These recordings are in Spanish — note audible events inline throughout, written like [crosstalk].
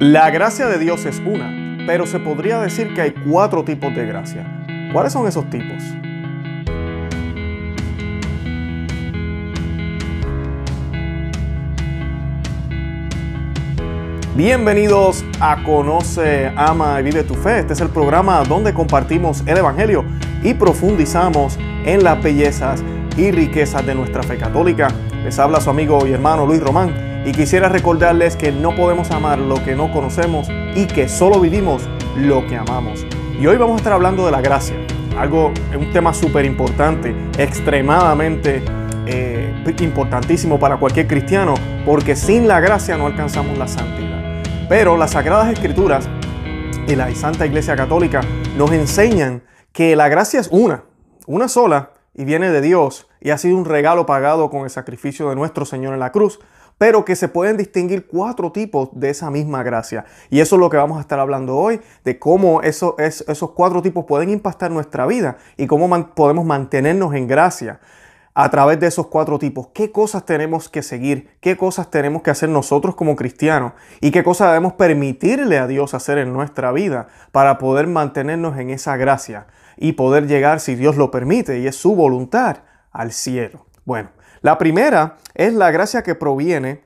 La gracia de Dios es una, pero se podría decir que hay cuatro tipos de gracia. ¿Cuáles son esos tipos? Bienvenidos a Conoce, Ama y Vive tu Fe. Este es el programa donde compartimos el Evangelio y profundizamos en las bellezas y riquezas de nuestra fe católica. Les habla su amigo y hermano Luis Román y quisiera recordarles que no podemos amar lo que no conocemos y que solo vivimos lo que amamos. Y hoy vamos a estar hablando de la gracia, algo, un tema súper importante, extremadamente eh, importantísimo para cualquier cristiano, porque sin la gracia no alcanzamos la santidad. Pero las Sagradas Escrituras y la Santa Iglesia Católica nos enseñan que la gracia es una, una sola, y viene de Dios, y ha sido un regalo pagado con el sacrificio de nuestro Señor en la cruz, pero que se pueden distinguir cuatro tipos de esa misma gracia. Y eso es lo que vamos a estar hablando hoy, de cómo eso, esos cuatro tipos pueden impactar nuestra vida y cómo podemos mantenernos en gracia a través de esos cuatro tipos, qué cosas tenemos que seguir, qué cosas tenemos que hacer nosotros como cristianos y qué cosas debemos permitirle a Dios hacer en nuestra vida para poder mantenernos en esa gracia y poder llegar, si Dios lo permite y es su voluntad, al cielo. Bueno, la primera es la gracia que proviene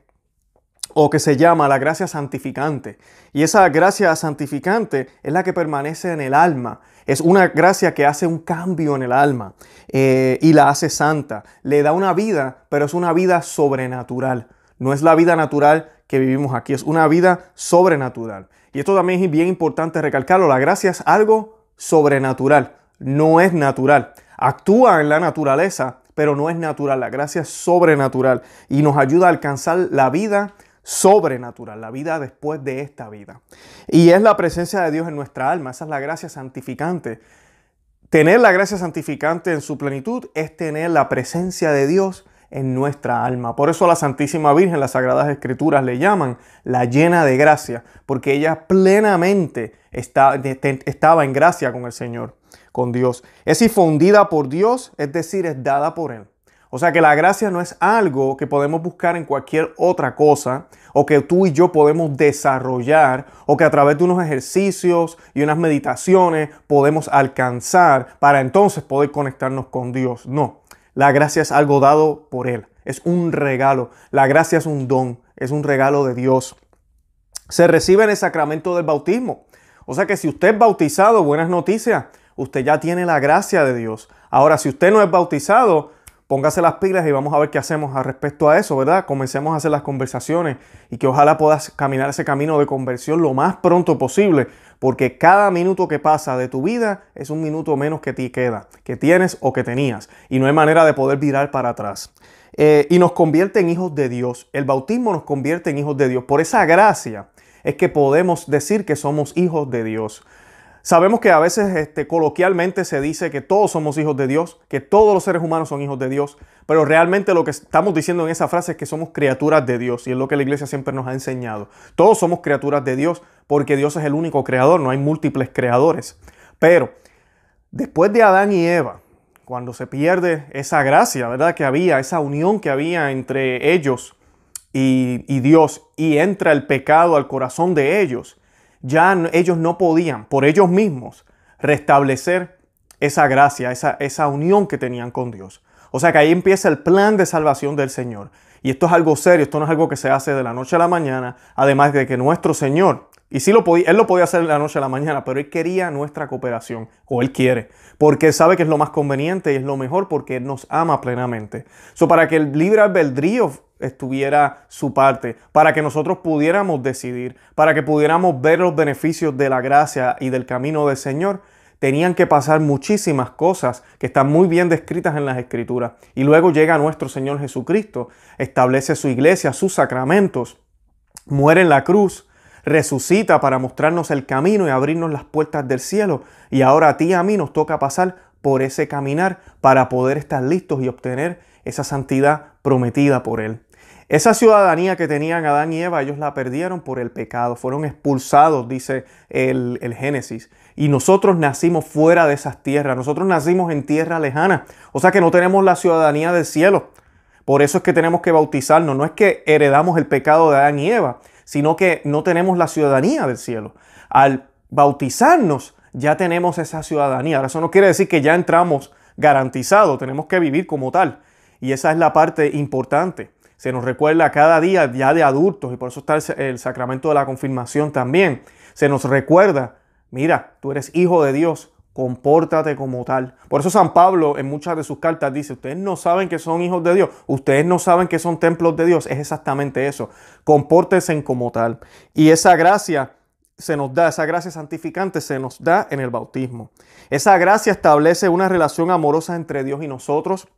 o que se llama la gracia santificante. Y esa gracia santificante es la que permanece en el alma. Es una gracia que hace un cambio en el alma eh, y la hace santa. Le da una vida, pero es una vida sobrenatural. No es la vida natural que vivimos aquí, es una vida sobrenatural. Y esto también es bien importante recalcarlo. La gracia es algo sobrenatural, no es natural. Actúa en la naturaleza, pero no es natural. La gracia es sobrenatural y nos ayuda a alcanzar la vida sobrenatural, la vida después de esta vida. Y es la presencia de Dios en nuestra alma, esa es la gracia santificante. Tener la gracia santificante en su plenitud es tener la presencia de Dios en nuestra alma. Por eso a la Santísima Virgen las Sagradas Escrituras le llaman la llena de gracia, porque ella plenamente está, estaba en gracia con el Señor, con Dios. Es infundida por Dios, es decir, es dada por Él. O sea que la gracia no es algo que podemos buscar en cualquier otra cosa o que tú y yo podemos desarrollar o que a través de unos ejercicios y unas meditaciones podemos alcanzar para entonces poder conectarnos con Dios. No, la gracia es algo dado por Él, es un regalo. La gracia es un don, es un regalo de Dios. Se recibe en el sacramento del bautismo. O sea que si usted es bautizado, buenas noticias, usted ya tiene la gracia de Dios. Ahora, si usted no es bautizado, póngase las pilas y vamos a ver qué hacemos al respecto a eso, ¿verdad? Comencemos a hacer las conversaciones y que ojalá puedas caminar ese camino de conversión lo más pronto posible, porque cada minuto que pasa de tu vida es un minuto menos que te queda, que tienes o que tenías, y no hay manera de poder virar para atrás. Eh, y nos convierte en hijos de Dios. El bautismo nos convierte en hijos de Dios. Por esa gracia es que podemos decir que somos hijos de Dios. Sabemos que a veces este, coloquialmente se dice que todos somos hijos de Dios, que todos los seres humanos son hijos de Dios, pero realmente lo que estamos diciendo en esa frase es que somos criaturas de Dios y es lo que la iglesia siempre nos ha enseñado. Todos somos criaturas de Dios porque Dios es el único creador, no hay múltiples creadores. Pero después de Adán y Eva, cuando se pierde esa gracia, ¿verdad? Que había, esa unión que había entre ellos y Dios y entra el pecado al corazón de ellos, ya ellos no podían por ellos mismos restablecer esa gracia, esa, esa unión que tenían con Dios. O sea que ahí empieza el plan de salvación del Señor. Y esto es algo serio, esto no es algo que se hace de la noche a la mañana, además de que nuestro Señor y sí lo podía, él lo podía hacer de la noche a la mañana, pero él quería nuestra cooperación, o él quiere, porque sabe que es lo más conveniente y es lo mejor porque él nos ama plenamente. So, para que el libre albedrío estuviera su parte, para que nosotros pudiéramos decidir, para que pudiéramos ver los beneficios de la gracia y del camino del Señor, tenían que pasar muchísimas cosas que están muy bien descritas en las escrituras. Y luego llega nuestro Señor Jesucristo, establece su iglesia, sus sacramentos, muere en la cruz, resucita para mostrarnos el camino y abrirnos las puertas del cielo. Y ahora a ti y a mí nos toca pasar por ese caminar para poder estar listos y obtener esa santidad prometida por Él. Esa ciudadanía que tenían Adán y Eva, ellos la perdieron por el pecado, fueron expulsados, dice el, el, Génesis. Y nosotros nacimos fuera de esas tierras, nosotros nacimos en tierra lejana, o sea que no tenemos la ciudadanía del cielo. Por eso es que tenemos que bautizarnos, no es que heredamos el pecado de Adán y Eva, sino que no tenemos la ciudadanía del cielo. Al bautizarnos ya tenemos esa ciudadanía. Ahora, eso no quiere decir que ya entramos garantizado, tenemos que vivir como tal. Y esa es la parte importante. Se nos recuerda cada día ya de adultos, y por eso está el sacramento de la confirmación también. Se nos recuerda, mira, tú eres hijo de Dios, compórtate como tal. Por eso San Pablo en muchas de sus cartas dice, ustedes no saben que son hijos de Dios, ustedes no saben que son templos de Dios, es exactamente eso, compórtense como tal. Y esa gracia se nos da, esa gracia santificante se nos da en el bautismo. Esa gracia establece una relación amorosa entre Dios y nosotros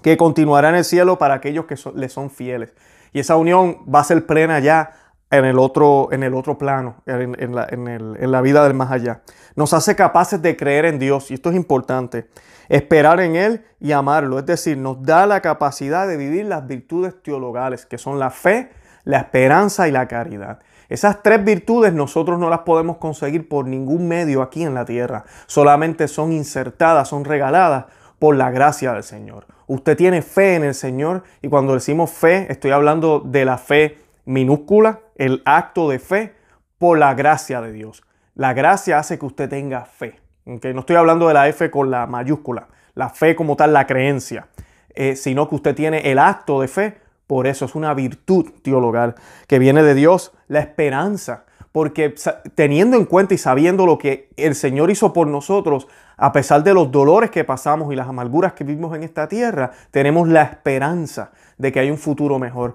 que continuará en el cielo para aquellos que le son fieles. Y esa unión va a ser plena ya en el otro, en el otro plano, en, en, la, en, en, la, vida del más allá. Nos hace capaces de creer en Dios, y esto es importante, esperar en Él y amarlo. Es decir, nos da la capacidad de vivir las virtudes teologales, que son la fe, la esperanza y la caridad. Esas tres virtudes nosotros no las podemos conseguir por ningún medio aquí en la tierra, solamente son insertadas, son regaladas por la gracia del Señor. Usted tiene fe en el Señor y cuando decimos fe, estoy hablando de la fe minúscula, el acto de fe por la gracia de Dios. La gracia hace que usted tenga fe. Aunque No estoy hablando de la F con la mayúscula, la fe como tal, la creencia, eh, sino que usted tiene el acto de fe. Por eso es una virtud teologal que viene de Dios, la esperanza. Porque teniendo en cuenta y sabiendo lo que el Señor hizo por nosotros, a pesar de los dolores que pasamos y las amarguras que vivimos en esta tierra, tenemos la esperanza de que hay un futuro mejor.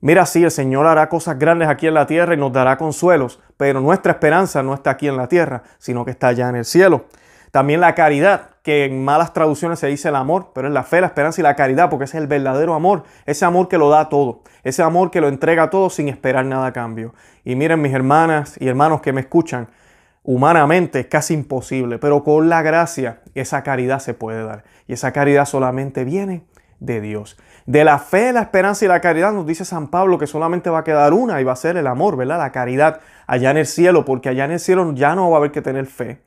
Mira, sí, el Señor hará cosas grandes aquí en la tierra y nos dará consuelos, pero nuestra esperanza no está aquí en la tierra, sino que está allá en el cielo. También la caridad, que en malas traducciones se dice el amor, pero es la fe, la esperanza y la caridad, porque ese es el verdadero amor, ese amor que lo da todo, ese amor que lo entrega todo sin esperar nada a cambio. Y miren mis hermanas y hermanos que me escuchan, humanamente es casi imposible, pero con la gracia esa caridad se puede dar. Y esa caridad solamente viene de Dios. De la fe, la esperanza y la caridad nos dice San Pablo que solamente va a quedar una y va a ser el amor, ¿verdad? La caridad allá en el cielo, porque allá en el cielo ya no va a haber que tener fe.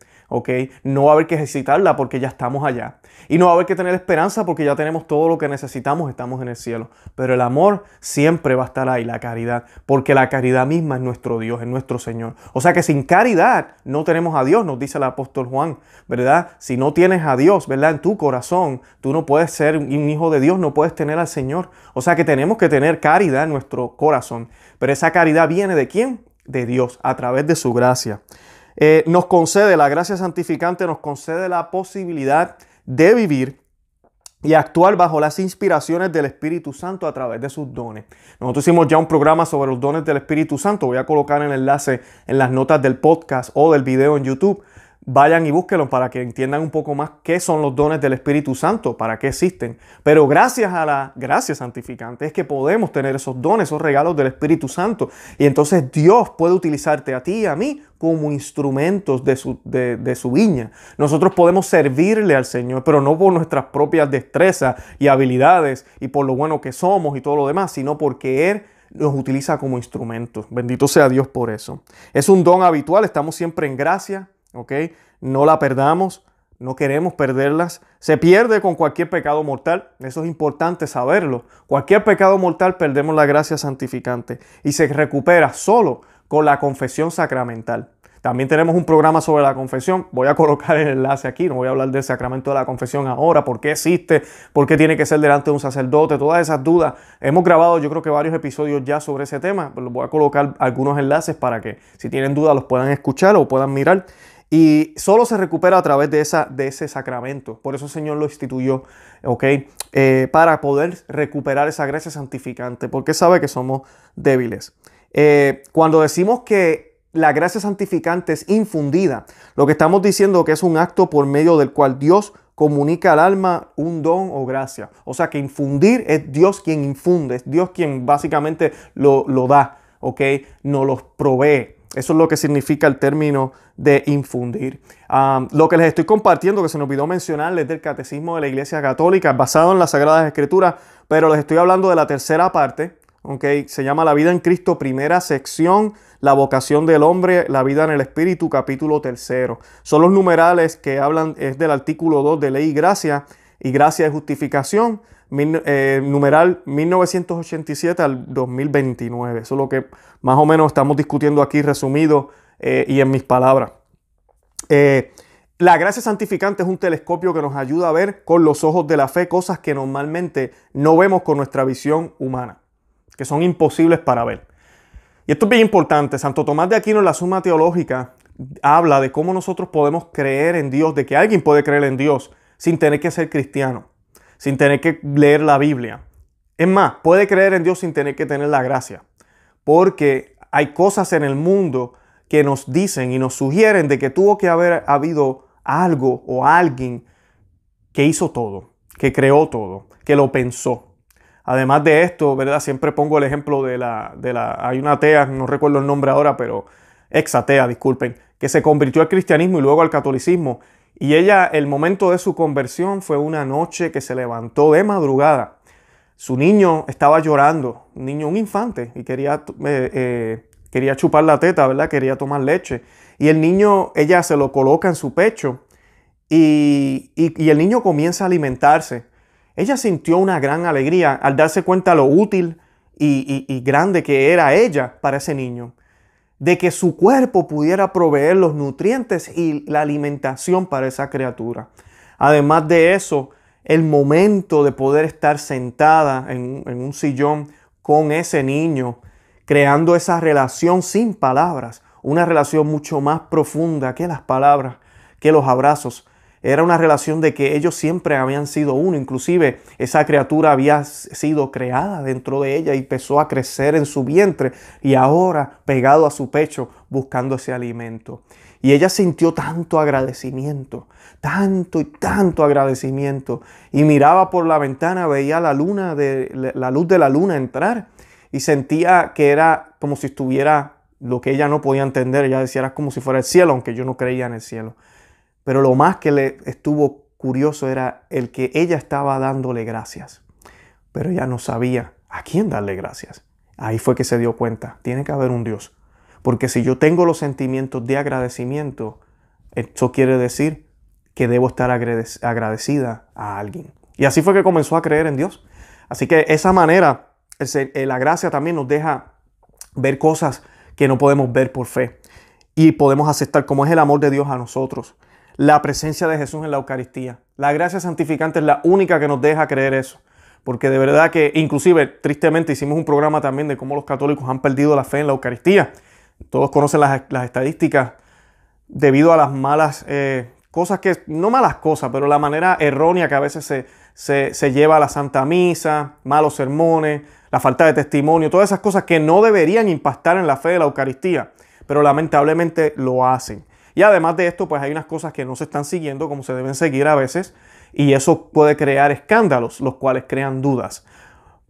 No va a haber que ejercitarla porque ya estamos allá. Y no va a haber que tener esperanza porque ya tenemos todo lo que necesitamos, estamos en el cielo. Pero el amor siempre va a estar ahí, la caridad, porque la caridad misma es nuestro Dios, es nuestro Señor. O sea que sin caridad no tenemos a Dios, nos dice el apóstol Juan, ¿verdad? Si no tienes a Dios, ¿verdad? En tu corazón, tú no puedes ser un hijo de Dios, no puedes tener al Señor. O sea que tenemos que tener caridad en nuestro corazón. Pero esa caridad viene de quién? De Dios, a través de su gracia. Eh, nos concede, la gracia santificante nos concede la posibilidad de vivir y actuar bajo las inspiraciones del Espíritu Santo a través de sus dones. Nosotros hicimos ya un programa sobre los dones del Espíritu Santo. Voy a colocar el enlace en las notas del podcast o del video en YouTube vayan y búsquenlo para que entiendan un poco más qué son los dones del Espíritu Santo, para qué existen. Pero gracias a la gracia santificante es que podemos tener esos dones, esos regalos del Espíritu Santo. Y entonces Dios puede utilizarte a ti y a mí como instrumentos de su, de su viña. Nosotros podemos servirle al Señor, pero no por nuestras propias destrezas y habilidades y por lo bueno que somos y todo lo demás, sino porque Él nos utiliza como instrumentos. Bendito sea Dios por eso. Es un don habitual, estamos siempre en gracia, ¿ok? No la perdamos, no queremos perderlas. Se pierde con cualquier pecado mortal, eso es importante saberlo. Cualquier pecado mortal perdemos la gracia santificante y se recupera solo con la confesión sacramental. También tenemos un programa sobre la confesión. Voy a colocar el enlace aquí. No voy a hablar del sacramento de la confesión ahora, por qué existe, por qué tiene que ser delante de un sacerdote, todas esas dudas. Hemos grabado yo creo que varios episodios ya sobre ese tema. Voy a colocar algunos enlaces para que si tienen dudas los puedan escuchar o puedan mirar. Y solo se recupera a través de, esa, de ese sacramento. Por eso el Señor lo instituyó, ¿ok? Eh, para poder recuperar esa gracia santificante, porque sabe que somos débiles. Eh, cuando decimos que la gracia santificante es infundida, lo que estamos diciendo es que es un acto por medio del cual Dios comunica al alma un don o gracia. O sea que infundir es Dios quien infunde, es Dios quien básicamente lo, lo da, ¿ok? No los provee. Eso es lo que significa el término de infundir. lo que les estoy compartiendo, que se nos olvidó mencionarles del Catecismo de la Iglesia Católica, basado en las Sagradas Escrituras, pero les estoy hablando de la tercera parte, Okay. Se llama La vida en Cristo, primera sección, la vocación del hombre, la vida en el Espíritu, capítulo tercero. Son los numerales que hablan, es del artículo 2 de ley y gracia, y gracia es justificación. Eh, numeral 1987 al 2029. Eso es lo que más o menos estamos discutiendo aquí resumido eh, y en mis palabras. Eh, la gracia santificante es un telescopio que nos ayuda a ver con los ojos de la fe cosas que normalmente no vemos con nuestra visión humana, que son imposibles para ver. Y esto es bien importante. Santo Tomás de Aquino en la Suma Teológica habla de cómo nosotros podemos creer en Dios, de que alguien puede creer en Dios sin tener que ser cristiano sin tener que leer la Biblia. Es más, puede creer en Dios sin tener que tener la gracia, porque hay cosas en el mundo que nos dicen y nos sugieren de que tuvo que haber habido algo o alguien que hizo todo, que creó todo, que lo pensó. Además de esto, ¿verdad? Siempre pongo el ejemplo de la, de la hay una atea, no recuerdo el nombre ahora, pero ex atea, disculpen, que se convirtió al cristianismo y luego al catolicismo y ella, el momento de su conversión fue una noche que se levantó de madrugada. Su niño estaba llorando, un niño, un infante, y quería, eh, eh, quería chupar la teta, ¿verdad? Quería tomar leche. Y el niño, ella se lo coloca en su pecho y, el niño comienza a alimentarse. Ella sintió una gran alegría al darse cuenta lo útil y, y grande que era ella para ese niño de que su cuerpo pudiera proveer los nutrientes y la alimentación para esa criatura. Además de eso, el momento de poder estar sentada en, en un sillón con ese niño, creando esa relación sin palabras, una relación mucho más profunda que las palabras, que los abrazos, era una relación de que ellos siempre habían sido uno, inclusive esa criatura había sido creada dentro de ella y empezó a crecer en su vientre y ahora pegado a su pecho buscando ese alimento. Y ella sintió tanto agradecimiento, tanto y tanto agradecimiento. Y miraba por la ventana, veía la luna, de, la luz de la luna entrar y sentía que era como si estuviera lo que ella no podía entender. Ella decía, era como si fuera el cielo, aunque yo no creía en el cielo. Pero lo más que le estuvo curioso era el que ella estaba dándole gracias, pero ella no sabía a quién darle gracias. Ahí fue que se dio cuenta, tiene que haber un Dios. Porque si yo tengo los sentimientos de agradecimiento, eso quiere decir que debo estar agradecida a alguien. Y así fue que comenzó a creer en Dios. Así que esa manera, eh, la gracia también nos deja ver cosas que no podemos ver por fe. Y podemos aceptar cómo es el amor de Dios a nosotros la presencia de Jesús en la Eucaristía. La gracia santificante es la única que nos deja creer eso. Porque de verdad que, inclusive, tristemente hicimos un programa también de cómo los católicos han perdido la fe en la Eucaristía. Todos conocen las, estadísticas debido a las malas eh, cosas que, no malas cosas, pero la manera errónea que a veces se, se lleva a la Santa Misa, malos sermones, la falta de testimonio, todas esas cosas que no deberían impactar en la fe de la Eucaristía, pero lamentablemente lo hacen. Y además de esto, pues hay unas cosas que no se están siguiendo como se deben seguir a veces y eso puede crear escándalos, los cuales crean dudas.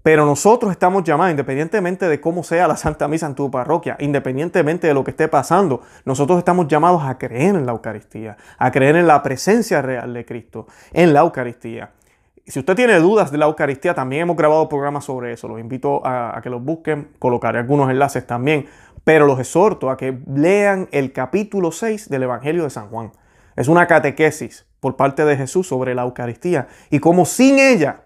Pero nosotros estamos llamados, independientemente de cómo sea la Santa Misa en tu parroquia, independientemente de lo que esté pasando, nosotros estamos llamados a creer en la Eucaristía, a creer en la presencia real de Cristo, en la Eucaristía. Si usted tiene dudas de la Eucaristía, también hemos grabado programas sobre eso. Los invito a, que los busquen. Colocaré algunos enlaces también pero los exhorto a que lean el capítulo 6 del Evangelio de San Juan. Es una catequesis por parte de Jesús sobre la Eucaristía y como sin ella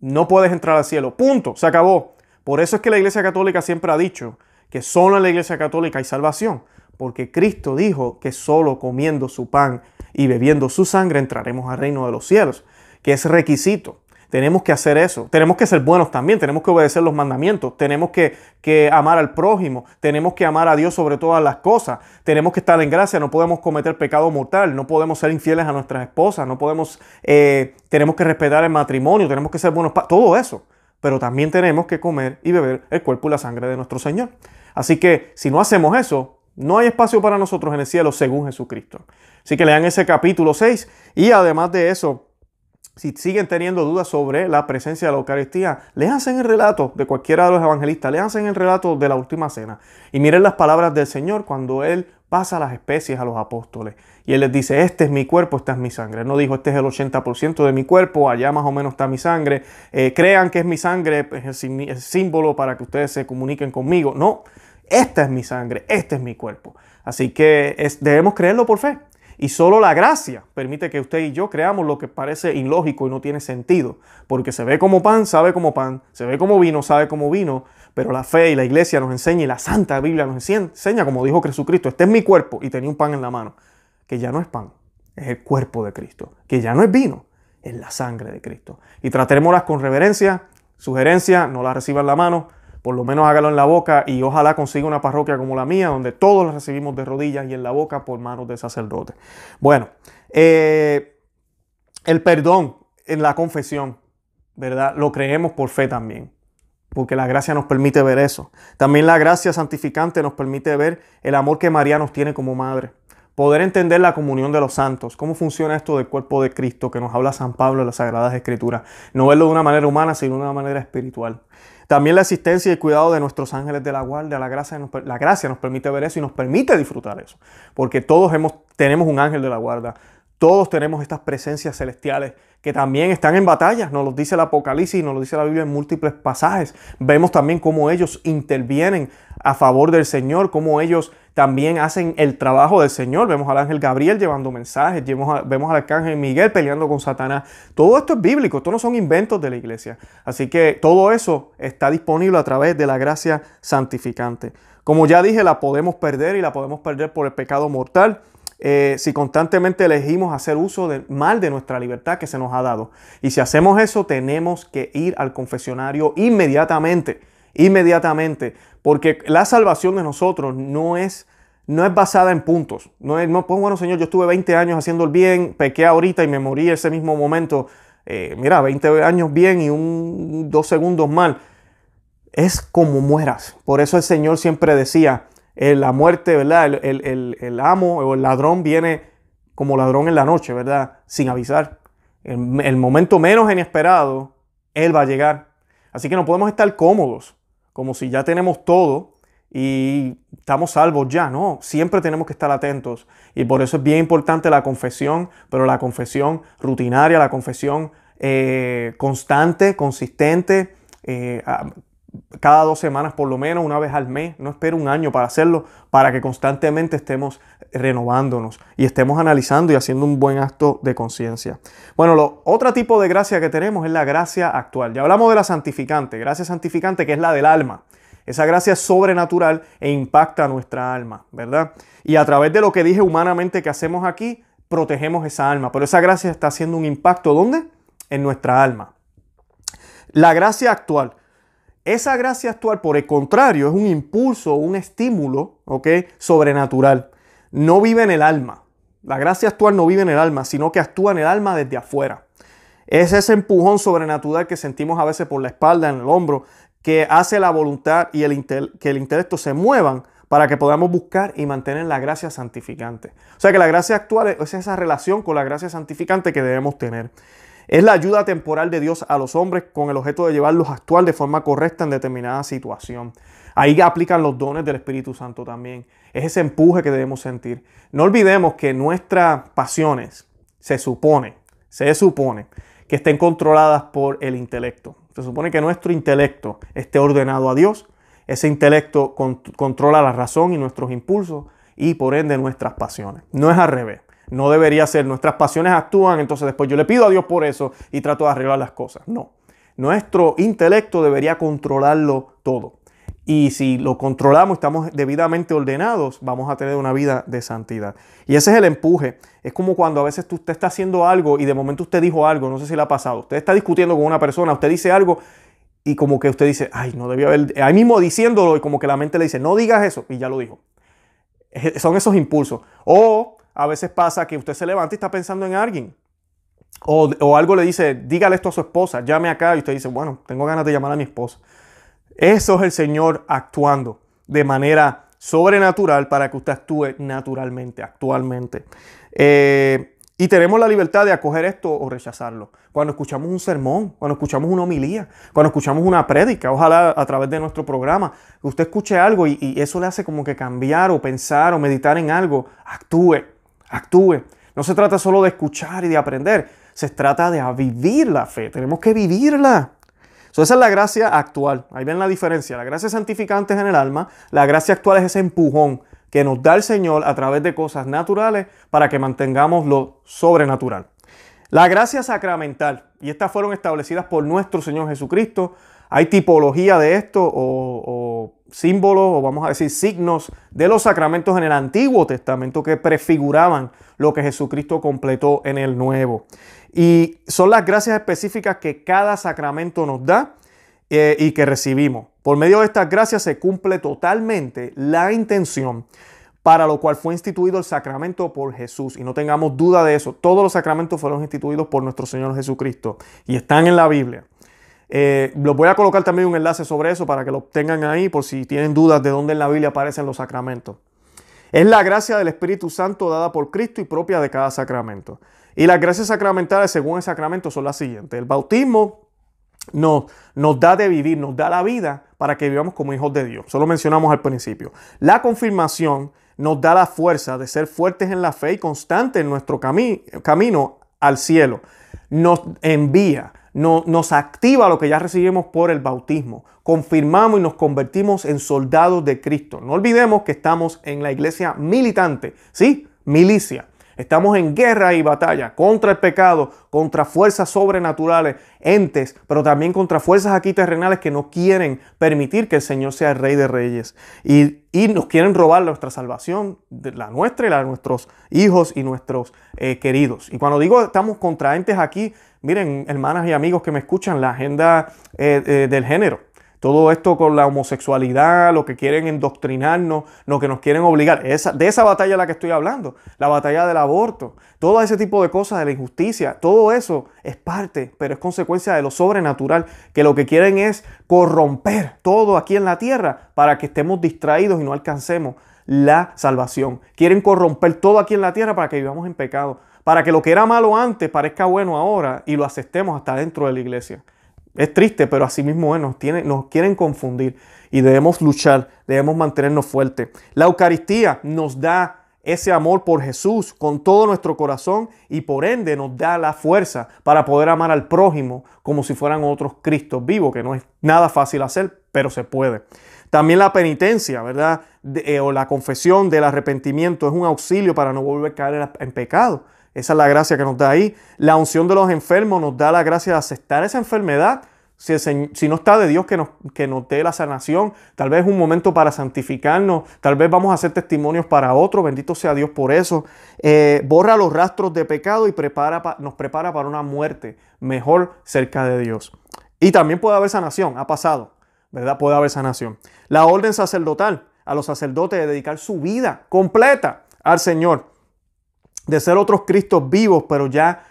no puedes entrar al cielo. Punto, se acabó. Por eso es que la Iglesia Católica siempre ha dicho que solo en la Iglesia Católica hay salvación, porque Cristo dijo que solo comiendo su pan y bebiendo su sangre entraremos al reino de los cielos, que es requisito tenemos que hacer eso. Tenemos que ser buenos también. Tenemos que obedecer los mandamientos. Tenemos que, que amar al prójimo. Tenemos que amar a Dios sobre todas las cosas. Tenemos que estar en gracia. No podemos cometer pecado mortal. No podemos ser infieles a nuestras esposas. No podemos. Eh, tenemos que respetar el matrimonio. Tenemos que ser buenos. Todo eso. Pero también tenemos que comer y beber el cuerpo y la sangre de nuestro Señor. Así que si no hacemos eso, no hay espacio para nosotros en el cielo según Jesucristo. Así que lean ese capítulo 6 y además de eso, si siguen teniendo dudas sobre la presencia de la Eucaristía, le hacen el relato de cualquiera de los evangelistas, léanse hacen el relato de la última cena y miren las palabras del Señor cuando Él pasa las especies a los apóstoles. Y Él les dice, este es mi cuerpo, esta es mi sangre. no dijo, este es el 80% de mi cuerpo, allá más o menos está mi sangre. Eh, crean que es mi sangre, es el símbolo para que ustedes se comuniquen conmigo. No, esta es mi sangre, este es mi cuerpo. Así que debemos creerlo por fe. Y solo la gracia permite que usted y yo creamos lo que parece ilógico y no tiene sentido, porque se ve como pan, sabe como pan, se ve como vino, sabe como vino, pero la fe y la iglesia nos enseña y la Santa Biblia nos enseña, como dijo Jesucristo, este es mi cuerpo y tenía un pan en la mano, que ya no es pan, es el cuerpo de Cristo, que ya no es vino, es la sangre de Cristo. Y tratémoslas con reverencia, sugerencia, no las reciban la mano, por lo menos hágalo en la boca y ojalá consiga una parroquia como la mía, donde todos recibimos de rodillas y en la boca por manos de sacerdotes. Bueno, eh, el perdón en la confesión, ¿verdad? Lo creemos por fe también, porque la gracia nos permite ver eso. También la gracia santificante nos permite ver el amor que María nos tiene como madre poder entender la comunión de los santos, cómo funciona esto del cuerpo de Cristo que nos habla San Pablo en las Sagradas Escrituras, no verlo de una manera humana, sino de una manera espiritual. También la asistencia y el cuidado de nuestros ángeles de la guardia, la gracia, nos, la gracia nos permite ver eso y nos permite disfrutar eso, porque todos hemos, tenemos un ángel de la guarda, todos tenemos estas presencias celestiales que también están en batallas, nos lo dice el Apocalipsis, nos lo dice la Biblia en múltiples pasajes. Vemos también cómo ellos intervienen a favor del Señor, cómo ellos también hacen el trabajo del Señor. Vemos al ángel Gabriel llevando mensajes, vemos, vemos al arcángel Miguel peleando con Satanás. Todo esto es bíblico, esto no son inventos de la iglesia. Así que todo eso está disponible a través de la gracia santificante. Como ya dije, la podemos perder y la podemos perder por el pecado mortal eh, si constantemente elegimos hacer uso del mal de nuestra libertad que se nos ha dado. Y si hacemos eso, tenemos que ir al confesionario inmediatamente, inmediatamente, porque la salvación de nosotros no es, no es basada en puntos. No es, no, pues bueno, Señor, yo estuve 20 años haciendo el bien, pequé ahorita y me morí ese mismo momento. Eh, mira, 20 años bien y un, dos segundos mal. Es como mueras. Por eso el Señor siempre decía, la muerte, ¿verdad? El, amo o el ladrón viene como ladrón en la noche, ¿verdad? Sin avisar. En el momento menos inesperado, Él va a llegar. Así que no podemos estar cómodos, como si ya tenemos todo y estamos salvos ya, no, siempre tenemos que estar atentos y por eso es bien importante la confesión, pero la confesión rutinaria, la confesión eh, constante, consistente, eh, cada dos semanas por lo menos, una vez al mes, no espero un año para hacerlo, para que constantemente estemos renovándonos y estemos analizando y haciendo un buen acto de conciencia. Bueno, lo, otro tipo de gracia que tenemos es la gracia actual. Ya hablamos de la santificante, gracia santificante que es la del alma. Esa gracia es sobrenatural e impacta nuestra alma, ¿verdad? Y a través de lo que dije humanamente que hacemos aquí, protegemos esa alma, pero esa gracia está haciendo un impacto, ¿dónde? En nuestra alma. La gracia actual. Esa gracia actual, por el contrario, es un impulso, un estímulo, ¿ok? Sobrenatural. No vive en el alma. La gracia actual no vive en el alma, sino que actúa en el alma desde afuera. Es ese empujón sobrenatural que sentimos a veces por la espalda, en el hombro, que hace la voluntad y el que el intelecto se muevan para que podamos buscar y mantener la gracia santificante. O sea que la gracia actual es esa relación con la gracia santificante que debemos tener. Es la ayuda temporal de Dios a los hombres con el objeto de llevarlos a actuar de forma correcta en determinada situación. Ahí aplican los dones del Espíritu Santo también. Es ese empuje que debemos sentir. No olvidemos que nuestras pasiones se supone, se supone que estén controladas por el intelecto. Se supone que nuestro intelecto esté ordenado a Dios. Ese intelecto controla la razón y nuestros impulsos y por ende nuestras pasiones. No es al revés. No debería ser. Nuestras pasiones actúan, entonces después yo le pido a Dios por eso y trato de arreglar las cosas. No. Nuestro intelecto debería controlarlo todo. Y si lo controlamos, estamos debidamente ordenados, vamos a tener una vida de santidad. Y ese es el empuje. Es como cuando a veces usted está haciendo algo y de momento usted dijo algo, no sé si le ha pasado. Usted está discutiendo con una persona, usted dice algo y como que usted dice, ay, no debía haber, ahí mismo diciéndolo y como que la mente le dice, no digas eso y ya lo dijo. E-, son esos impulsos. O a veces pasa que usted se levanta y está pensando en alguien. O, algo le dice, dígale esto a su esposa, llame acá y usted dice, bueno, tengo ganas de llamar a mi esposa. Eso es el Señor actuando de manera sobrenatural para que usted actúe naturalmente, actualmente. Eh, y tenemos la libertad de acoger esto o rechazarlo. Cuando escuchamos un sermón, cuando escuchamos una homilía, cuando escuchamos una prédica, ojalá a través de nuestro programa, usted escuche algo y, y eso le hace como que cambiar o pensar o meditar en algo, actúe, actúe. No se trata solo de escuchar y de aprender, se trata de vivir la fe, tenemos que vivirla. So, esa es la gracia actual, ahí ven la diferencia, la gracia santificante es en el alma, la gracia actual es ese empujón que nos da el Señor a través de cosas naturales para que mantengamos lo sobrenatural. La gracia sacramental, y estas fueron establecidas por nuestro Señor Jesucristo, hay tipología de esto o, o símbolos o vamos a decir signos de los sacramentos en el Antiguo Testamento que prefiguraban lo que Jesucristo completó en el Nuevo. Y son las gracias específicas que cada sacramento nos da eh, y que recibimos. Por medio de estas gracias se cumple totalmente la intención para lo cual fue instituido el sacramento por Jesús. Y no tengamos duda de eso. Todos los sacramentos fueron instituidos por nuestro Señor Jesucristo y están en la Biblia. Eh, los voy a colocar también un enlace sobre eso para que lo tengan ahí por si tienen dudas de dónde en la Biblia aparecen los sacramentos. Es la gracia del Espíritu Santo dada por Cristo y propia de cada sacramento. Y las gracias sacramentales según el sacramento son las siguientes. El bautismo nos, nos da de vivir, nos da la vida para que vivamos como hijos de Dios. solo mencionamos al principio. La confirmación nos da la fuerza de ser fuertes en la fe y constantes en nuestro camino al cielo. Nos envía, nos activa lo que ya recibimos por el bautismo. Confirmamos y nos convertimos en soldados de Cristo. No olvidemos que estamos en la iglesia militante, ¿sí? Milicia. Estamos en guerra y batalla contra el pecado, contra fuerzas sobrenaturales, entes, pero también contra fuerzas aquí terrenales que no quieren permitir que el Señor sea el Rey de Reyes. Y, nos quieren robar nuestra salvación, la nuestra y la de nuestros hijos y nuestros eh, queridos. Y cuando digo estamos contra entes aquí, miren, hermanas y amigos que me escuchan, la agenda eh, eh, del género todo esto con la homosexualidad, lo que quieren endoctrinarnos, lo que nos quieren obligar. Esa, de esa batalla a la que estoy hablando, la batalla del aborto, todo ese tipo de cosas, de la injusticia, todo eso es parte, pero es consecuencia de lo sobrenatural, que lo que quieren es corromper todo aquí en la tierra para que estemos distraídos y no alcancemos la salvación. Quieren corromper todo aquí en la tierra para que vivamos en pecado, para que lo que era malo antes parezca bueno ahora y lo aceptemos hasta dentro de la iglesia es triste, pero así mismo nos, nos quieren confundir y debemos luchar, debemos mantenernos fuertes. La Eucaristía nos da ese amor por Jesús con todo nuestro corazón y por ende nos da la fuerza para poder amar al prójimo como si fueran otros Cristos vivos, que no es nada fácil hacer, pero se puede. También la penitencia, ¿verdad? Eh, o la confesión del arrepentimiento es un auxilio para no volver a caer en pecado. Esa es la gracia que nos da ahí. La unción de los enfermos nos da la gracia de aceptar esa enfermedad. Si, si no está de Dios que nos, que nos dé la sanación, tal vez es un momento para santificarnos, tal vez vamos a hacer testimonios para otros, bendito sea Dios por eso. Eh, borra los rastros de pecado y prepara nos prepara para una muerte mejor cerca de Dios. Y también puede haber sanación, ha pasado, ¿verdad? Puede haber sanación. La orden sacerdotal a los sacerdotes de dedicar su vida completa al Señor de ser otros Cristos vivos, pero ya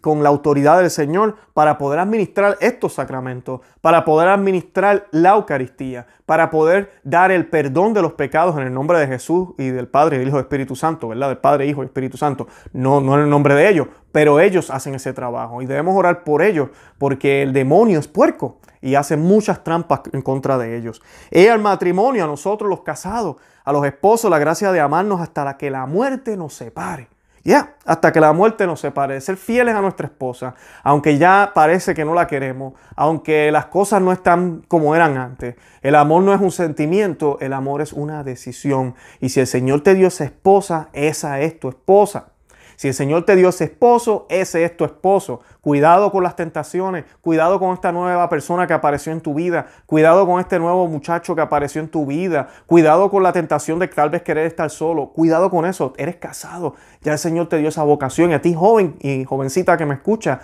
con la autoridad del Señor para poder administrar estos sacramentos, para poder administrar la Eucaristía, para poder dar el perdón de los pecados en el nombre de Jesús y del Padre, del Hijo y Espíritu Santo, ¿verdad? Del Padre, Hijo y Espíritu Santo. No, no en el nombre de ellos, pero ellos hacen ese trabajo y debemos orar por ellos porque el demonio es puerco y hace muchas trampas en contra de ellos. Ella al el matrimonio, a nosotros los casados, a los esposos, la gracia de amarnos hasta la que la muerte nos separe. Ya, hasta que la muerte nos separe, ser fieles a nuestra esposa, aunque ya parece que no la queremos, aunque las cosas no están como eran antes. El amor no es un sentimiento, el amor es una decisión. Y si el Señor te dio esa esposa, esa es tu esposa. Si el Señor te dio ese esposo, ese es tu esposo. Cuidado con las tentaciones, cuidado con esta nueva persona que apareció en tu vida, cuidado con este nuevo muchacho que apareció en tu vida, cuidado con la tentación de tal vez querer estar solo, cuidado con eso, eres casado, ya el Señor te dio esa vocación y a ti joven y jovencita que me escucha,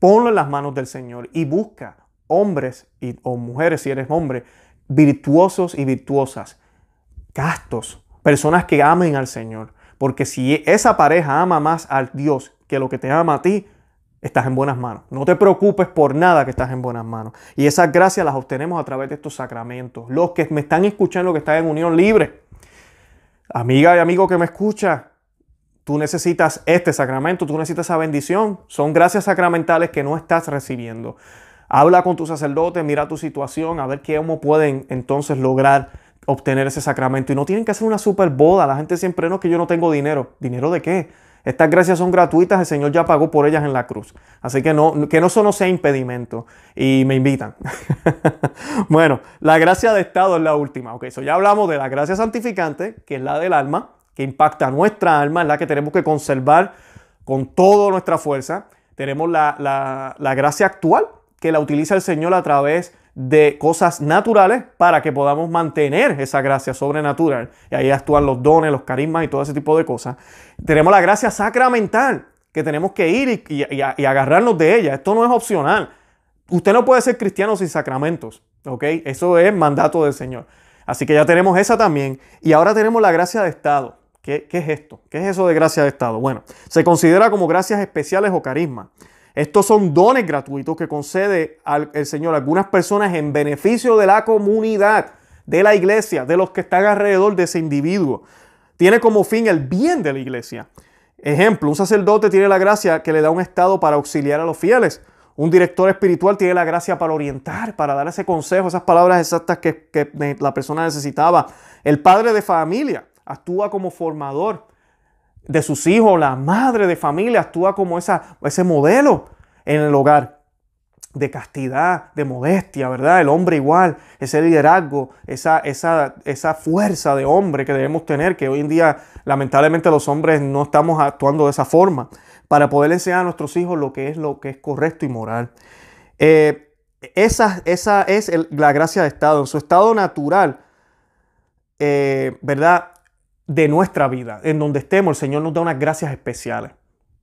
ponlo en las manos del Señor y busca hombres o mujeres si eres hombre, virtuosos y virtuosas, castos, personas que amen al Señor porque si esa pareja ama más al Dios que lo que te ama a ti, estás en buenas manos. No te preocupes por nada que estás en buenas manos. Y esas gracias las obtenemos a través de estos sacramentos. Los que me están escuchando, que están en unión libre, amiga y amigo que me escucha, tú necesitas este sacramento, tú necesitas esa bendición. Son gracias sacramentales que no estás recibiendo. Habla con tu sacerdote, mira tu situación, a ver qué cómo pueden entonces lograr obtener ese sacramento. Y no tienen que hacer una super boda. La gente siempre no, que yo no tengo dinero. ¿Dinero de qué? Estas gracias son gratuitas, el Señor ya pagó por ellas en la cruz. Así que no, que no eso no sea impedimento. Y me invitan. [laughs] bueno, la gracia de estado es la última. Ok, eso ya hablamos de la gracia santificante, que es la del alma, que impacta nuestra alma, es la que tenemos que conservar con toda nuestra fuerza. Tenemos la, la, la gracia actual, que la utiliza el Señor a través de de cosas naturales para que podamos mantener esa gracia sobrenatural. Y ahí actúan los dones, los carismas y todo ese tipo de cosas. Tenemos la gracia sacramental, que tenemos que ir y, agarrarnos de ella. Esto no es opcional. Usted no puede ser cristiano sin sacramentos, ¿ok? Eso es mandato del Señor. Así que ya tenemos esa también. Y ahora tenemos la gracia de Estado. ¿Qué, es esto? ¿Qué es eso de gracia de Estado? Bueno, se considera como gracias especiales o carisma. Estos son dones gratuitos que concede al, el Señor a algunas personas en beneficio de la comunidad, de la iglesia, de los que están alrededor de ese individuo. Tiene como fin el bien de la iglesia. Ejemplo, un sacerdote tiene la gracia que le da un estado para auxiliar a los fieles. Un director espiritual tiene la gracia para orientar, para dar ese consejo, esas palabras exactas que, que la persona necesitaba. El padre de familia actúa como formador de sus hijos, la madre de familia actúa como esa, ese modelo en el hogar de castidad, de modestia, ¿verdad? El hombre igual, ese liderazgo, esa, esa, fuerza de hombre que debemos tener, que hoy en día lamentablemente los hombres no estamos actuando de esa forma, para poder enseñar a nuestros hijos lo que es lo que es correcto y moral. Eh, esa, esa, es la gracia de Estado. En su estado natural, eh, ¿verdad? de nuestra vida, en donde estemos, el Señor nos da unas gracias especiales.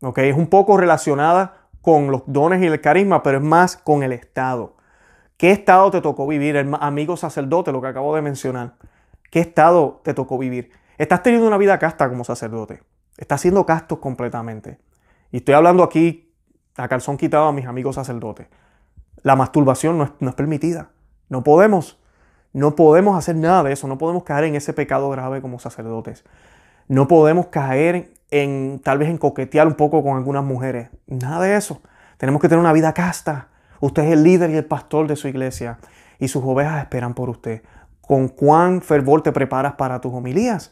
okay Es un poco relacionada con los dones y el carisma, pero es más con el estado. ¿Qué estado te tocó vivir, el amigo sacerdote, lo que acabo de mencionar? ¿Qué estado te tocó vivir? Estás teniendo una vida casta como sacerdote. Estás siendo castos completamente. Y estoy hablando aquí a calzón quitado a mis amigos sacerdotes. La masturbación no es, no es permitida. No podemos. No podemos hacer nada de eso, no podemos caer en ese pecado grave como sacerdotes. No podemos caer en tal vez en coquetear un poco con algunas mujeres. Nada de eso. Tenemos que tener una vida casta. Usted es el líder y el pastor de su iglesia y sus ovejas esperan por usted. ¿Con cuán fervor te preparas para tus homilías?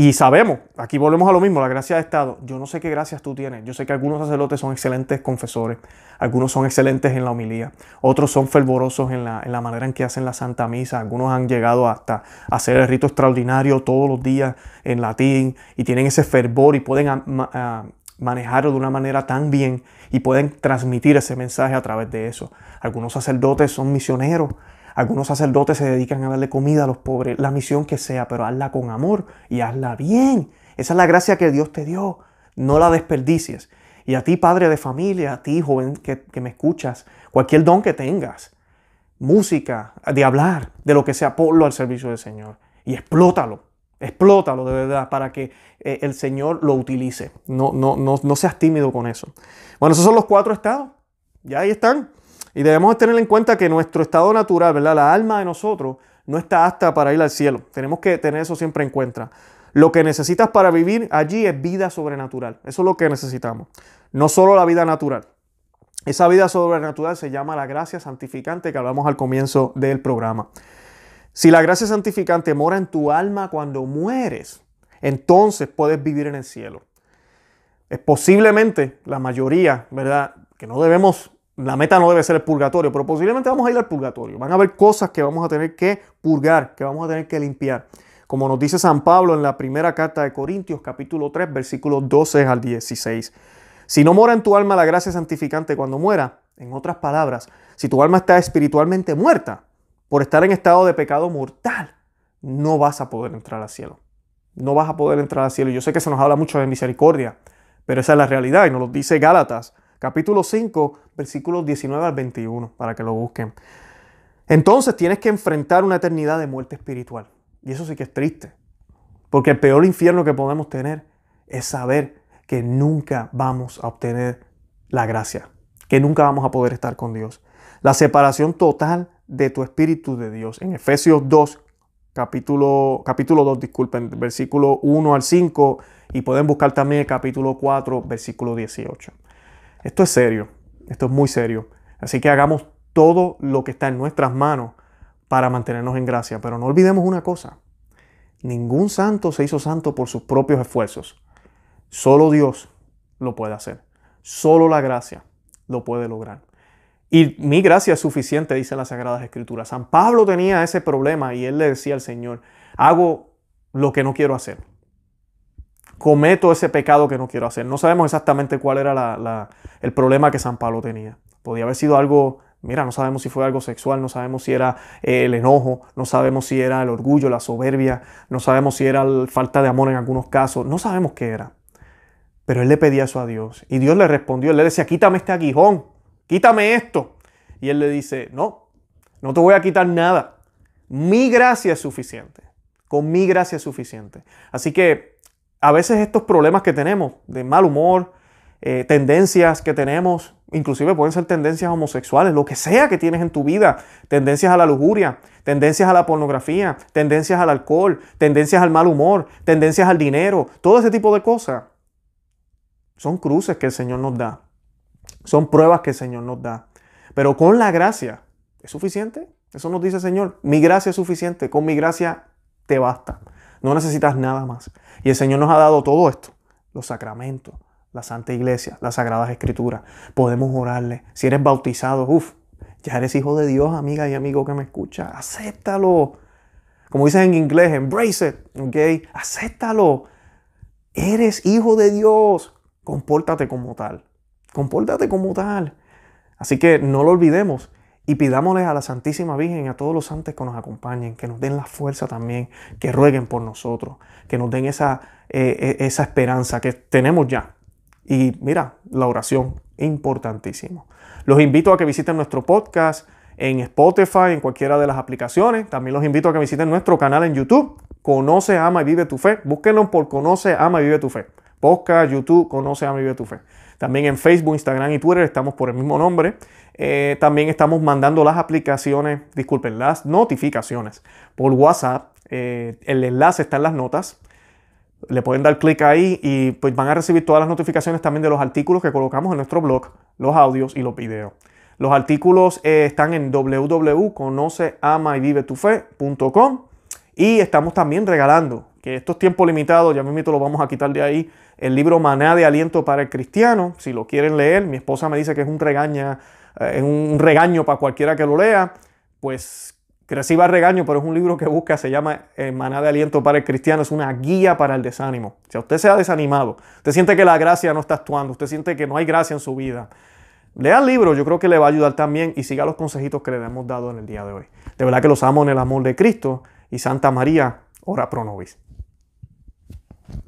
Y sabemos, aquí volvemos a lo mismo, la gracia de Estado. Yo no sé qué gracias tú tienes. Yo sé que algunos sacerdotes son excelentes confesores, algunos son excelentes en la homilía, otros son fervorosos en la, manera en que hacen la Santa Misa, algunos han llegado hasta hacer el rito extraordinario todos los días en latín y tienen ese fervor y pueden ah, manejarlo de una manera tan bien y pueden transmitir ese mensaje a través de eso. Algunos sacerdotes son misioneros algunos sacerdotes se dedican a darle comida a los pobres, la misión que sea, pero hazla con amor y hazla bien. Esa es la gracia que Dios te dio. No la desperdicies. Y a ti, padre de familia, a ti, joven que, me escuchas, cualquier don que tengas, música, de hablar, de lo que sea, ponlo al servicio del Señor y explótalo. Explótalo de verdad para que eh, el Señor lo utilice. No, no, no, no seas tímido con eso. Bueno, esos son los cuatro estados. Ya ahí están. Y debemos tener en cuenta que nuestro estado natural, ¿verdad? La alma de nosotros no está apta para ir al cielo. Tenemos que tener eso siempre en cuenta. Lo que necesitas para vivir allí es vida sobrenatural. Eso es lo que necesitamos. No solo la vida natural. Esa vida sobrenatural se llama la gracia santificante que hablamos al comienzo del programa. Si la gracia santificante mora en tu alma cuando mueres, entonces puedes vivir en el cielo. Es posiblemente la mayoría, ¿verdad? Que no debemos la meta no debe ser el purgatorio, pero posiblemente vamos a ir al purgatorio. Van a haber cosas que vamos a tener que purgar, que vamos a tener que limpiar. Como nos dice San Pablo en la primera carta de Corintios, capítulo 3, versículos 12 al 16. Si no mora en tu alma la gracia santificante cuando muera, en otras palabras, si tu alma está espiritualmente muerta por estar en estado de pecado mortal, no vas a poder entrar al cielo. No vas a poder entrar al cielo. Yo sé que se nos habla mucho de misericordia, pero esa es la realidad y nos lo dice Gálatas capítulo 5, versículos 19 al 21, para que lo busquen. Entonces tienes que enfrentar una eternidad de muerte espiritual. Y eso sí que es triste, porque el peor infierno que podemos tener es saber que nunca vamos a obtener la gracia, que nunca vamos a poder estar con Dios. La separación total de tu espíritu de Dios. En Efesios 2, capítulo, capítulo 2, disculpen, versículo 1 al 5, y pueden buscar también capítulo 4, versículo 18. Esto es serio, esto es muy serio. Así que hagamos todo lo que está en nuestras manos para mantenernos en gracia. Pero no olvidemos una cosa, ningún santo se hizo santo por sus propios esfuerzos. Solo Dios lo puede hacer. Solo la gracia lo puede lograr. Y mi gracia es suficiente, dice las Sagradas Escrituras. San Pablo tenía ese problema y él le decía al Señor, hago lo que no quiero hacer, cometo ese pecado que no quiero hacer. No sabemos exactamente cuál era el problema que San Pablo tenía. Podía haber sido algo, mira, no sabemos si fue algo sexual, no sabemos si era eh, el enojo, no sabemos si era el orgullo, la soberbia, no sabemos si era falta de amor en algunos casos, no sabemos qué era. Pero él le pedía eso a Dios y Dios le respondió, él le decía, quítame este aguijón, quítame esto. Y él le dice, no, no te voy a quitar nada. Mi gracia es suficiente. Con mi gracia es suficiente. Así que a veces estos problemas que tenemos de mal humor, eh, tendencias que tenemos, inclusive pueden ser tendencias homosexuales, lo que sea que tienes en tu vida, tendencias a la lujuria, tendencias a la pornografía, tendencias al alcohol, tendencias al mal humor, tendencias al dinero, todo ese tipo de cosas. Son cruces que el Señor nos da, son pruebas que el Señor nos da. Pero con la gracia, ¿es suficiente? Eso nos dice el Señor, mi gracia es suficiente, con mi gracia te basta. No necesitas nada más. Y el Señor nos ha dado todo esto, los sacramentos, la Santa Iglesia, las Sagradas Escrituras. Podemos orarle. Si eres bautizado, uff, ya eres hijo de Dios, amiga y amigo que me escucha. Acéptalo. Como dicen en inglés, embrace it, ¿ok? Acéptalo. Eres hijo de Dios. Compórtate como tal. Compórtate como tal. Así que no lo olvidemos. Y pidámosle a la Santísima Virgen y a todos los santos que nos acompañen, que nos den la fuerza también, que rueguen por nosotros, que nos den esa, eh, eh, esa esperanza que tenemos ya. Y mira, la oración, importantísimo. Los invito a que visiten nuestro podcast en Spotify, en cualquiera de las aplicaciones. También los invito a que visiten nuestro canal en YouTube. Conoce, ama y vive tu fe. Búsquenlo por Conoce, ama y vive tu fe podcast, YouTube, conoce a mi Vive tu Fe. También en Facebook, Instagram y Twitter estamos por el mismo nombre. Eh, también estamos mandando las aplicaciones, disculpen, las notificaciones por WhatsApp. Eh, el enlace está en las notas. Le pueden dar clic ahí y pues van a recibir todas las notificaciones también de los artículos que colocamos en nuestro blog, los audios y los videos. Los artículos eh, están en www.conoceamayvivetufe.com y estamos también regalando estos tiempos es tiempo limitado, ya mismo lo vamos a quitar de ahí, el libro Maná de Aliento para el Cristiano, si lo quieren leer, mi esposa me dice que es un, regaña, eh, un regaño para cualquiera que lo lea, pues que reciba regaño, pero es un libro que busca, se llama eh, Maná de Aliento para el Cristiano, es una guía para el desánimo. Si a usted se ha desanimado, usted siente que la gracia no está actuando, usted siente que no hay gracia en su vida, Lea el libro, yo creo que le va a ayudar también y siga los consejitos que le hemos dado en el día de hoy. De verdad que los amo en el amor de Cristo y Santa María, ora pro nobis.